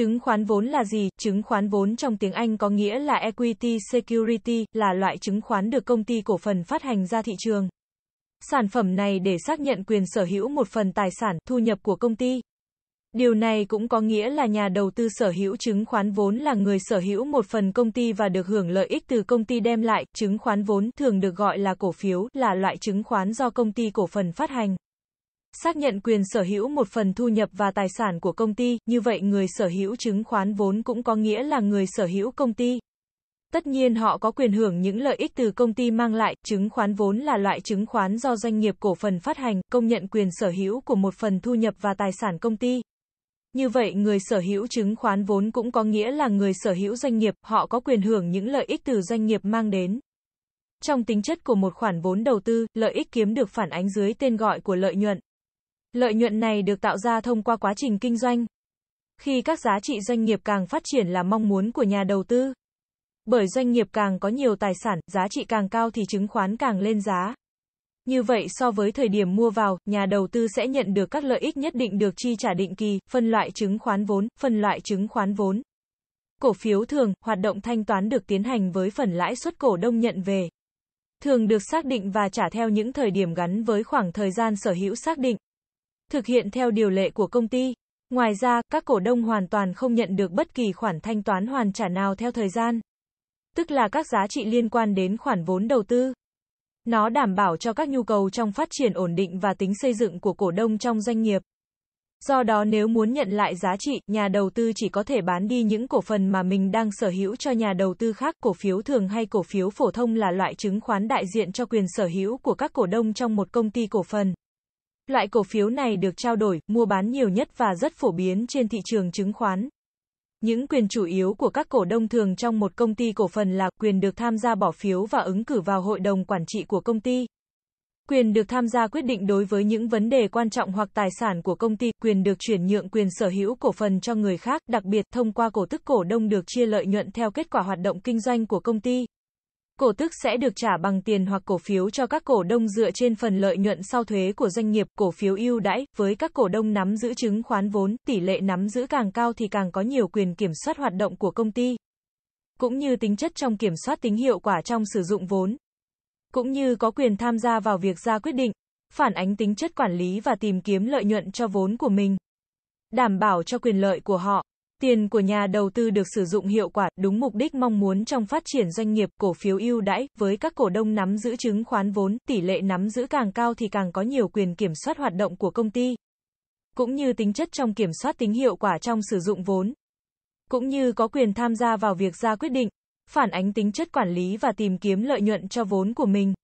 Chứng khoán vốn là gì? Chứng khoán vốn trong tiếng Anh có nghĩa là equity security, là loại chứng khoán được công ty cổ phần phát hành ra thị trường. Sản phẩm này để xác nhận quyền sở hữu một phần tài sản, thu nhập của công ty. Điều này cũng có nghĩa là nhà đầu tư sở hữu chứng khoán vốn là người sở hữu một phần công ty và được hưởng lợi ích từ công ty đem lại. Chứng khoán vốn thường được gọi là cổ phiếu, là loại chứng khoán do công ty cổ phần phát hành xác nhận quyền sở hữu một phần thu nhập và tài sản của công ty, như vậy người sở hữu chứng khoán vốn cũng có nghĩa là người sở hữu công ty. Tất nhiên họ có quyền hưởng những lợi ích từ công ty mang lại, chứng khoán vốn là loại chứng khoán do doanh nghiệp cổ phần phát hành, công nhận quyền sở hữu của một phần thu nhập và tài sản công ty. Như vậy người sở hữu chứng khoán vốn cũng có nghĩa là người sở hữu doanh nghiệp, họ có quyền hưởng những lợi ích từ doanh nghiệp mang đến. Trong tính chất của một khoản vốn đầu tư, lợi ích kiếm được phản ánh dưới tên gọi của lợi nhuận. Lợi nhuận này được tạo ra thông qua quá trình kinh doanh. Khi các giá trị doanh nghiệp càng phát triển là mong muốn của nhà đầu tư. Bởi doanh nghiệp càng có nhiều tài sản, giá trị càng cao thì chứng khoán càng lên giá. Như vậy so với thời điểm mua vào, nhà đầu tư sẽ nhận được các lợi ích nhất định được chi trả định kỳ, phân loại chứng khoán vốn, phân loại chứng khoán vốn. Cổ phiếu thường, hoạt động thanh toán được tiến hành với phần lãi suất cổ đông nhận về. Thường được xác định và trả theo những thời điểm gắn với khoảng thời gian sở hữu xác định thực hiện theo điều lệ của công ty. Ngoài ra, các cổ đông hoàn toàn không nhận được bất kỳ khoản thanh toán hoàn trả nào theo thời gian. Tức là các giá trị liên quan đến khoản vốn đầu tư. Nó đảm bảo cho các nhu cầu trong phát triển ổn định và tính xây dựng của cổ đông trong doanh nghiệp. Do đó nếu muốn nhận lại giá trị, nhà đầu tư chỉ có thể bán đi những cổ phần mà mình đang sở hữu cho nhà đầu tư khác. Cổ phiếu thường hay cổ phiếu phổ thông là loại chứng khoán đại diện cho quyền sở hữu của các cổ đông trong một công ty cổ phần. Loại cổ phiếu này được trao đổi, mua bán nhiều nhất và rất phổ biến trên thị trường chứng khoán. Những quyền chủ yếu của các cổ đông thường trong một công ty cổ phần là quyền được tham gia bỏ phiếu và ứng cử vào hội đồng quản trị của công ty. Quyền được tham gia quyết định đối với những vấn đề quan trọng hoặc tài sản của công ty, quyền được chuyển nhượng quyền sở hữu cổ phần cho người khác, đặc biệt thông qua cổ tức cổ đông được chia lợi nhuận theo kết quả hoạt động kinh doanh của công ty cổ tức sẽ được trả bằng tiền hoặc cổ phiếu cho các cổ đông dựa trên phần lợi nhuận sau thuế của doanh nghiệp, cổ phiếu ưu đãi, với các cổ đông nắm giữ chứng khoán vốn, tỷ lệ nắm giữ càng cao thì càng có nhiều quyền kiểm soát hoạt động của công ty, cũng như tính chất trong kiểm soát tính hiệu quả trong sử dụng vốn, cũng như có quyền tham gia vào việc ra quyết định, phản ánh tính chất quản lý và tìm kiếm lợi nhuận cho vốn của mình, đảm bảo cho quyền lợi của họ. Tiền của nhà đầu tư được sử dụng hiệu quả, đúng mục đích mong muốn trong phát triển doanh nghiệp, cổ phiếu ưu đãi, với các cổ đông nắm giữ chứng khoán vốn, tỷ lệ nắm giữ càng cao thì càng có nhiều quyền kiểm soát hoạt động của công ty, cũng như tính chất trong kiểm soát tính hiệu quả trong sử dụng vốn, cũng như có quyền tham gia vào việc ra quyết định, phản ánh tính chất quản lý và tìm kiếm lợi nhuận cho vốn của mình.